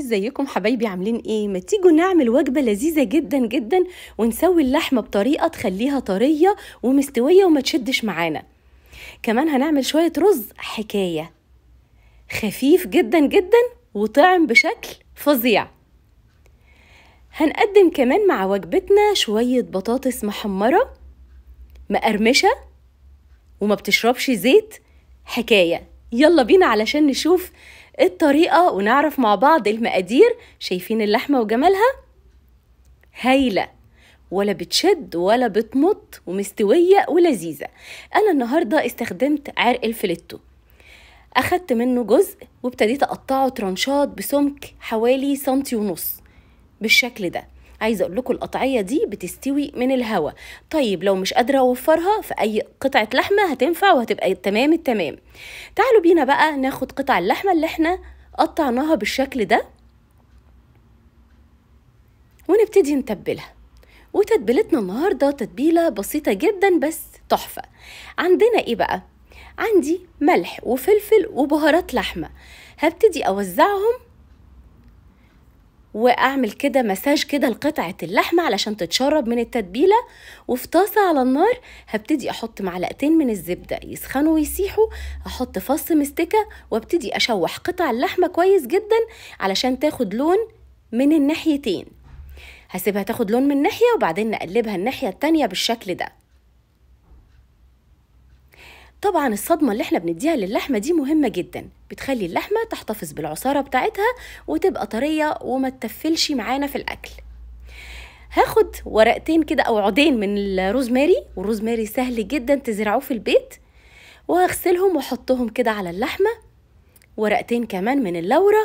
ازيكم حبايبي عاملين ايه ما تيجوا نعمل وجبه لذيذه جدا جدا ونسوي اللحمه بطريقه تخليها طريه ومستويه وما تشدش معانا كمان هنعمل شويه رز حكايه خفيف جدا جدا وطعم بشكل فظيع هنقدم كمان مع وجبتنا شويه بطاطس محمره مقرمشه وما بتشربش زيت حكايه يلا بينا علشان نشوف الطريقة ونعرف مع بعض المقادير شايفين اللحمة وجمالها هايلة ولا بتشد ولا بتمط ومستوية ولذيذة أنا النهاردة استخدمت عرق الفليتو أخدت منه جزء وابتديت أقطعه ترانشات بسمك حوالي سنتي ونص بالشكل ده عايزه اقول لكم القطعيه دي بتستوي من الهواء طيب لو مش قادره اوفرها في اي قطعه لحمه هتنفع وهتبقى تمام التمام تعالوا بينا بقى ناخد قطع اللحمه اللي احنا قطعناها بالشكل ده ونبتدي نتبلها وتتبيلتنا النهارده تتبيله بسيطه جدا بس تحفه عندنا ايه بقى عندي ملح وفلفل وبهارات لحمه هبتدي اوزعهم واعمل كده مساج كده لقطعه اللحمه علشان تتشرب من التتبيله وفي طاسه على النار هبتدي احط معلقتين من الزبده يسخنوا ويسيحوا احط فص مستكه وابتدي اشوح قطع اللحمه كويس جدا علشان تاخد لون من الناحيتين هسيبها تاخد لون من ناحيه وبعدين نقلبها الناحيه التانيه بالشكل ده طبعا الصدمة اللي احنا بنديها للحمة دي مهمة جدا بتخلي اللحمة تحتفظ بالعصارة بتاعتها وتبقى طرية وما تتفلش معانا في الأكل هاخد ورقتين كده أو عودين من الروزماري والروزماري سهل جدا تزرعوه في البيت وهغسلهم واحطهم كده على اللحمة ورقتين كمان من اللورة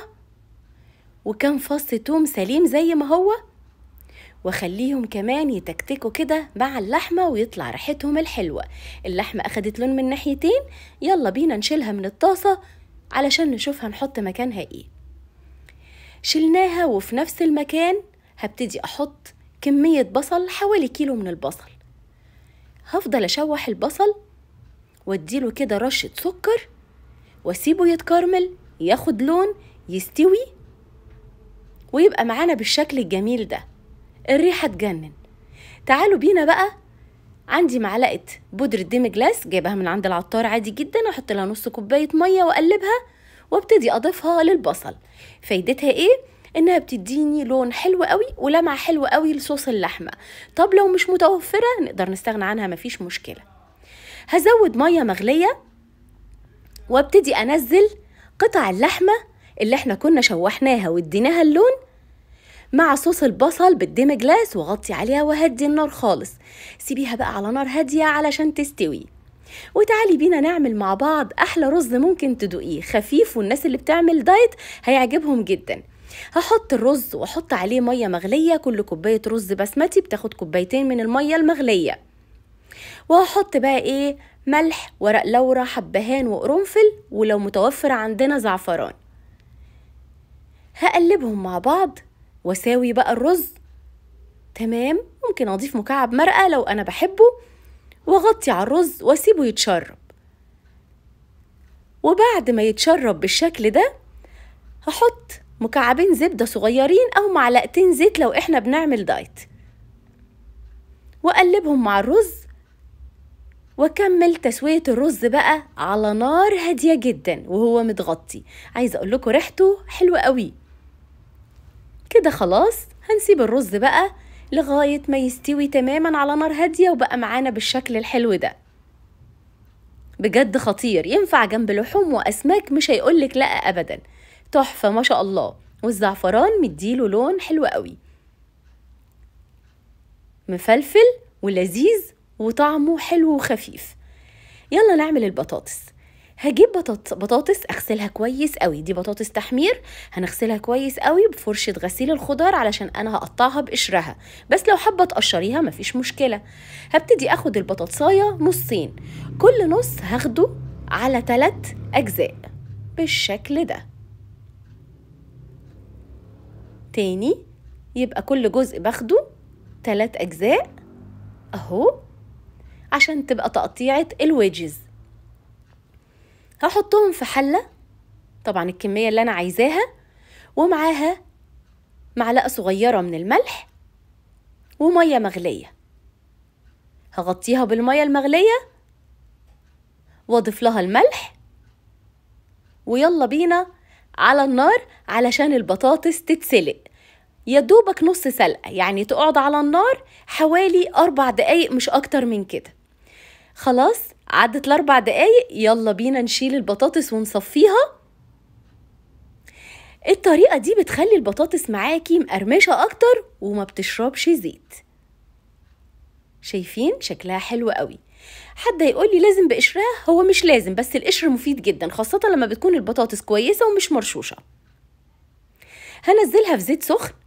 وكم فص توم سليم زي ما هو واخليهم كمان يتكتكوا كده مع اللحمه ويطلع ريحتهم الحلوه اللحمه اخدت لون من ناحيتين يلا بينا نشيلها من الطاسه علشان نشوف هنحط مكانها ايه شلناها وفي نفس المكان هبتدي احط كميه بصل حوالي كيلو من البصل هفضل اشوح البصل واديله كده رشه سكر واسيبه يتكرمل ياخد لون يستوي ويبقى معانا بالشكل الجميل ده الريحة تجنن تعالوا بينا بقى عندي معلقة بودرة ديمي جلاس جايبها من عند العطار عادي جدا احط لها نص كوباية مية واقلبها وابتدي اضيفها للبصل فايدتها ايه انها بتديني لون حلو قوي ولمعة حلوة قوي لصوص اللحمة طب لو مش متوفرة نقدر نستغنى عنها مفيش مشكلة هزود مية مغلية وابتدي انزل قطع اللحمة اللي احنا كنا شوحناها واديناها اللون مع صوص البصل بالديم جلاس وغطي عليها وهدي النار خالص سيبيها بقى على نار هاديه علشان تستوي وتعالي بينا نعمل مع بعض احلى رز ممكن تدوقيه خفيف والناس اللي بتعمل دايت هيعجبهم جدا هحط الرز واحط عليه ميه مغليه كل كوبايه رز بسمتي بتاخد كوبايتين من الميه المغليه وهحط بقى ايه ملح ورق لورا حبهان وقرنفل ولو متوفر عندنا زعفران هقلبهم مع بعض واساوي بقى الرز تمام ممكن اضيف مكعب مرقه لو انا بحبه واغطي على الرز واسيبه يتشرب وبعد ما يتشرب بالشكل ده هحط مكعبين زبده صغيرين او معلقتين زيت لو احنا بنعمل دايت واقلبهم مع الرز واكمل تسويه الرز بقى على نار هاديه جدا وهو متغطي عايزه اقول لكم ريحته حلوه قوي كده خلاص هنسيب الرز بقى لغاية ما يستوي تماما على نار هادية وبقى معانا بالشكل الحلو ده بجد خطير ينفع جنب لحوم وأسماك مش هيقولك لأ أبدا تحفة ما شاء الله والزعفران مديله لون حلو قوي مفلفل ولذيذ وطعمه حلو وخفيف يلا نعمل البطاطس هجيب بطاطس بطاطس اغسلها كويس قوي دي بطاطس تحمير هنغسلها كويس قوي بفرشه غسيل الخضار علشان انا هقطعها بقشرها بس لو حابه تقشريها مفيش مشكله هبتدي اخد البطاطسايه نصين كل نص هاخده على تلات اجزاء بالشكل ده تاني يبقى كل جزء باخده تلات اجزاء اهو عشان تبقى تقطيعه الويجز هحطهم في حلة طبعا الكمية اللي أنا عايزاها ومعاها معلقة صغيرة من الملح ومية مغلية هغطيها بالمية المغلية واضف لها الملح ويلا بينا على النار علشان البطاطس تتسلق يا دوبك نص سلقة يعني تقعد على النار حوالي أربع دقايق مش أكتر من كده خلاص عدت الاربع دقايق يلا بينا نشيل البطاطس ونصفيها الطريقة دي بتخلي البطاطس معاكي مقرمشة أكتر وما بتشربش زيت شايفين شكلها حلو قوي حد يقول لي لازم بقشرها هو مش لازم بس القشر مفيد جدا خاصة لما بتكون البطاطس كويسة ومش مرشوشة هنزلها في زيت سخن